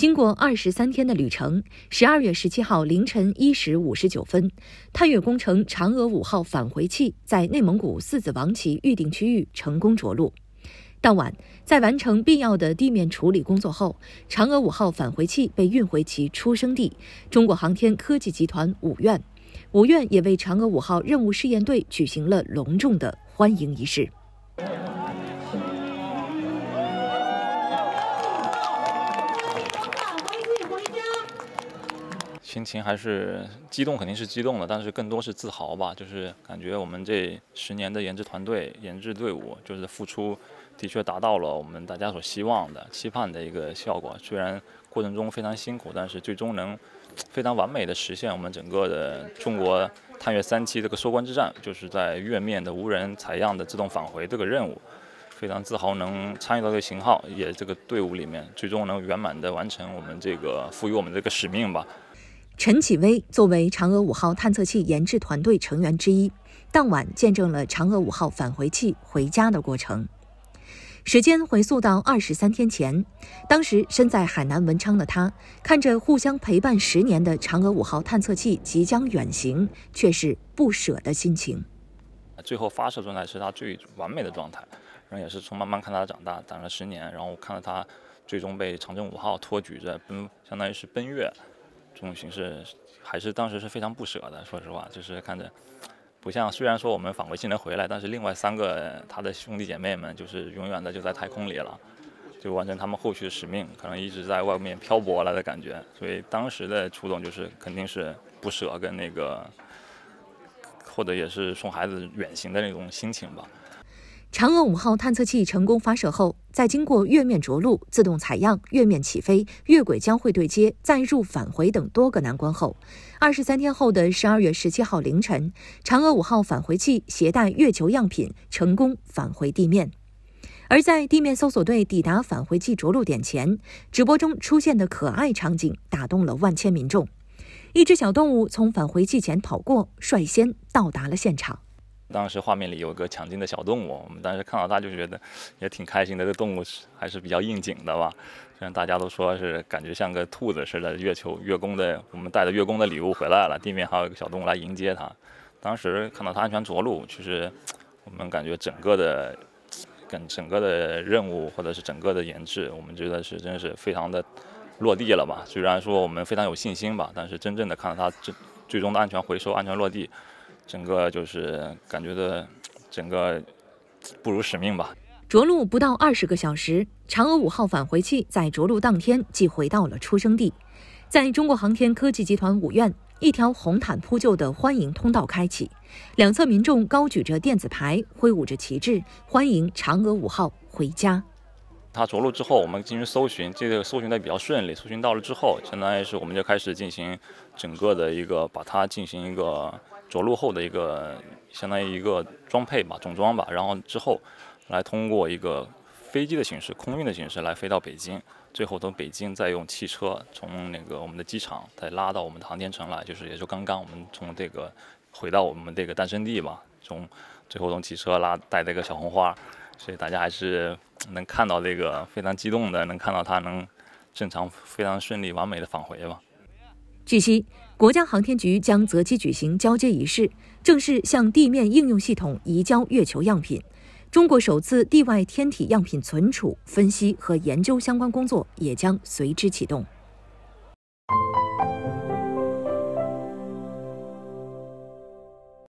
经过二十三天的旅程，十二月十七号凌晨一时五十九分，探月工程嫦娥五号返回器在内蒙古四子王旗预定区域成功着陆。当晚，在完成必要的地面处理工作后，嫦娥五号返回器被运回其出生地——中国航天科技集团五院。五院也为嫦娥五号任务试验队举行了隆重的欢迎仪式。心情还是激动，肯定是激动的，但是更多是自豪吧。就是感觉我们这十年的研制团队、研制队伍，就是付出的确达到了我们大家所希望的、期盼的一个效果。虽然过程中非常辛苦，但是最终能非常完美的实现我们整个的中国探月三期这个收官之战，就是在月面的无人采样的自动返回这个任务。非常自豪能参与到这个型号，也这个队伍里面，最终能圆满的完成我们这个赋予我们这个使命吧。陈启威作为嫦娥五号探测器研制团队成员之一，当晚见证了嫦娥五号返回器回家的过程。时间回溯到二十三天前，当时身在海南文昌的他，看着互相陪伴十年的嫦娥五号探测器即将远行，却是不舍的心情。最后发射状态是他最完美的状态，然后也是从慢慢看他长大，等了十年，然后看到他最终被长征五号托举着奔，相当于是奔月。这种形式还是当时是非常不舍的，说实话，就是看着不像。虽然说我们返回器能回来，但是另外三个他的兄弟姐妹们就是永远的就在太空里了，就完成他们后续的使命，可能一直在外面漂泊了的感觉。所以当时的触动就是肯定是不舍跟那个，或者也是送孩子远行的那种心情吧。嫦娥五号探测器成功发射后，在经过月面着陆、自动采样、月面起飞、月轨交会对接、载入返回等多个难关后，二十三天后的十二月十七号凌晨，嫦娥五号返回器携带月球样品成功返回地面。而在地面搜索队抵达返回器着陆点前，直播中出现的可爱场景打动了万千民众。一只小动物从返回器前跑过，率先到达了现场。当时画面里有个抢镜的小动物，我们当时看到它就觉得也挺开心的。这动物是还是比较应景的吧？虽然大家都说是感觉像个兔子似的。月球月宫的，我们带着月宫的礼物回来了，地面还有一个小动物来迎接它。当时看到它安全着陆，其实我们感觉整个的跟整个的任务或者是整个的研制，我们觉得是真是非常的落地了吧？虽然说我们非常有信心吧，但是真正的看到它最最终的安全回收、安全落地。整个就是感觉的，整个不辱使命吧。着陆不到二十个小时，嫦娥五号返回器在着陆当天即回到了出生地。在中国航天科技集团五院，一条红毯铺就的欢迎通道开启，两侧民众高举着电子牌，挥舞着旗帜，欢迎嫦娥五号回家。它着陆之后，我们进行搜寻，这个搜寻的比较顺利，搜寻到了之后，相当于是我们就开始进行整个的一个把它进行一个。着陆后的一个相当于一个装配吧，总装吧，然后之后来通过一个飞机的形式，空运的形式来飞到北京，最后从北京再用汽车从那个我们的机场再拉到我们的航天城来，就是也就刚刚我们从这个回到我们这个诞生地吧，从最后从汽车拉带这个小红花，所以大家还是能看到这个非常激动的，能看到它能正常非常顺利完美的返回吧。据悉，国家航天局将择机举行交接仪式，正式向地面应用系统移交月球样品。中国首次地外天体样品存储、分析和研究相关工作也将随之启动。